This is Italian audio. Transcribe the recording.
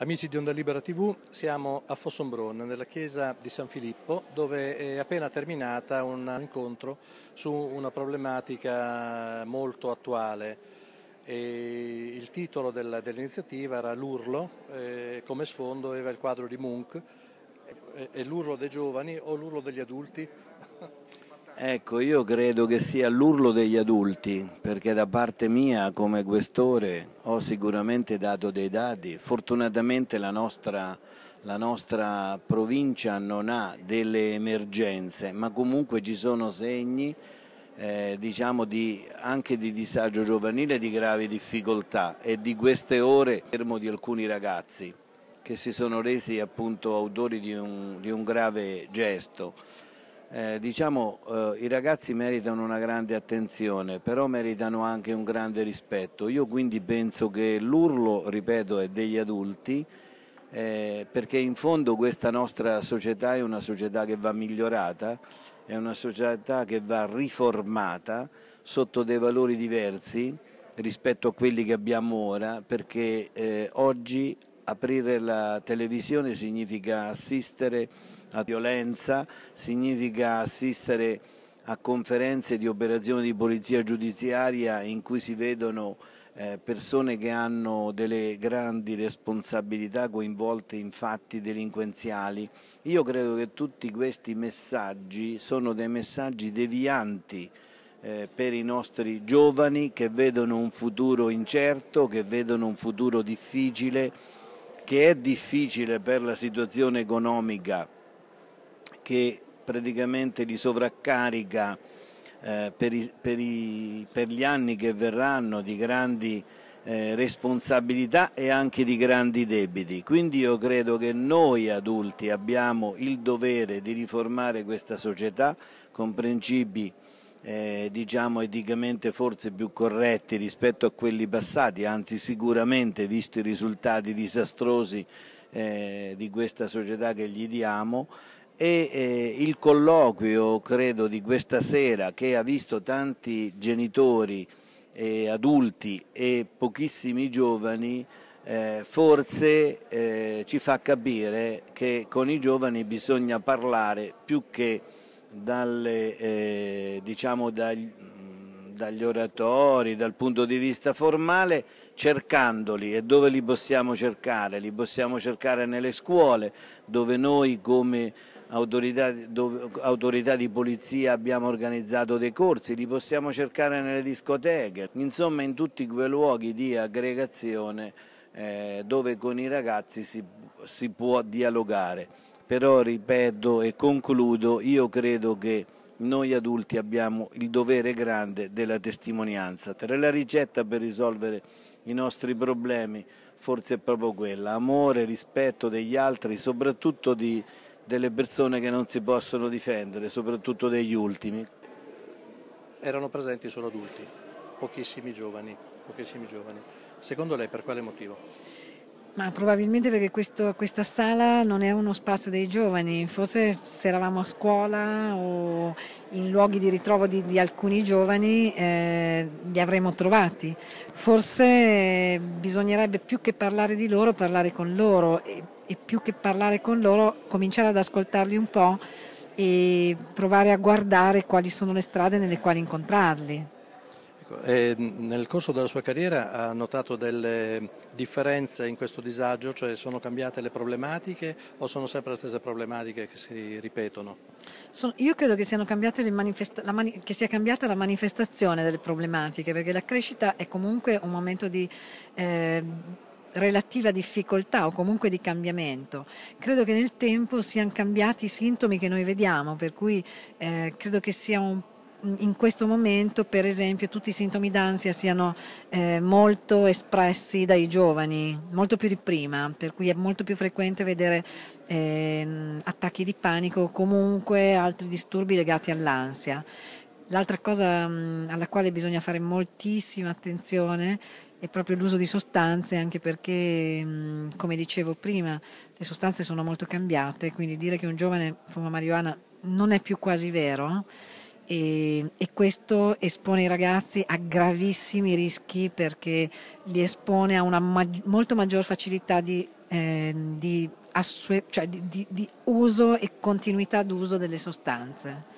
Amici di Onda Libera TV, siamo a Fossombrone, nella chiesa di San Filippo, dove è appena terminata un incontro su una problematica molto attuale. E il titolo dell'iniziativa era L'urlo, eh, come sfondo aveva il quadro di Munch, è l'urlo dei giovani o l'urlo degli adulti? Ecco, io credo che sia l'urlo degli adulti, perché da parte mia come questore ho sicuramente dato dei dati. Fortunatamente la nostra, la nostra provincia non ha delle emergenze, ma comunque ci sono segni eh, diciamo di, anche di disagio giovanile, di gravi difficoltà e di queste ore fermo di alcuni ragazzi che si sono resi appunto autori di un, di un grave gesto eh, diciamo eh, i ragazzi meritano una grande attenzione, però meritano anche un grande rispetto. Io quindi penso che l'urlo, ripeto, è degli adulti, eh, perché in fondo questa nostra società è una società che va migliorata, è una società che va riformata sotto dei valori diversi rispetto a quelli che abbiamo ora, perché eh, oggi aprire la televisione significa assistere la violenza significa assistere a conferenze di operazioni di polizia giudiziaria in cui si vedono eh, persone che hanno delle grandi responsabilità coinvolte in fatti delinquenziali. Io credo che tutti questi messaggi sono dei messaggi devianti eh, per i nostri giovani che vedono un futuro incerto, che vedono un futuro difficile, che è difficile per la situazione economica che praticamente li sovraccarica eh, per, i, per, i, per, gli anni che verranno di grandi eh, responsabilità e anche di grandi debiti. Quindi io credo che noi adulti abbiamo il dovere di riformare questa società con principi eh, diciamo eticamente forse più corretti rispetto a quelli passati, anzi sicuramente visto i risultati disastrosi eh, di questa società che gli diamo, e eh, il colloquio, credo, di questa sera che ha visto tanti genitori, eh, adulti e pochissimi giovani, eh, forse eh, ci fa capire che con i giovani bisogna parlare più che dalle, eh, diciamo dagli, mm, dagli oratori, dal punto di vista formale, cercandoli e dove li possiamo cercare? Li possiamo cercare nelle scuole, dove noi come autorità, dove, autorità di polizia abbiamo organizzato dei corsi, li possiamo cercare nelle discoteche, insomma in tutti quei luoghi di aggregazione eh, dove con i ragazzi si, si può dialogare. Però ripeto e concludo, io credo che noi adulti abbiamo il dovere grande della testimonianza. Tra la ricetta per risolvere i nostri problemi forse è proprio quella, amore, rispetto degli altri, soprattutto di delle persone che non si possono difendere, soprattutto degli ultimi. Erano presenti solo adulti, pochissimi giovani. Pochissimi giovani. Secondo lei per quale motivo? Ma probabilmente perché questo, questa sala non è uno spazio dei giovani, forse se eravamo a scuola o in luoghi di ritrovo di, di alcuni giovani eh, li avremmo trovati. Forse bisognerebbe più che parlare di loro, parlare con loro e, e più che parlare con loro cominciare ad ascoltarli un po' e provare a guardare quali sono le strade nelle quali incontrarli. Ecco, ehm, nel corso della sua carriera ha notato delle differenze in questo disagio, cioè sono cambiate le problematiche o sono sempre le stesse problematiche che si ripetono? Sono, io credo che, mani, che, sia cambiata la manifestazione delle problematiche, perché la crescita è comunque un momento di... Eh, relativa difficoltà o comunque di cambiamento. Credo che nel tempo siano cambiati i sintomi che noi vediamo, per cui eh, credo che sia un po' in questo momento, per esempio, tutti i sintomi d'ansia siano eh, molto espressi dai giovani, molto più di prima, per cui è molto più frequente vedere eh, attacchi di panico o comunque altri disturbi legati all'ansia. L'altra cosa mh, alla quale bisogna fare moltissima attenzione è proprio l'uso di sostanze, anche perché, mh, come dicevo prima, le sostanze sono molto cambiate, quindi dire che un giovane fuma marijuana non è più quasi vero e, e, questo espone i ragazzi a gravissimi rischi perché li espone a una mag- molto maggior facilità di, eh, di, assue- cioè di, di uso e continuità d'uso delle sostanze.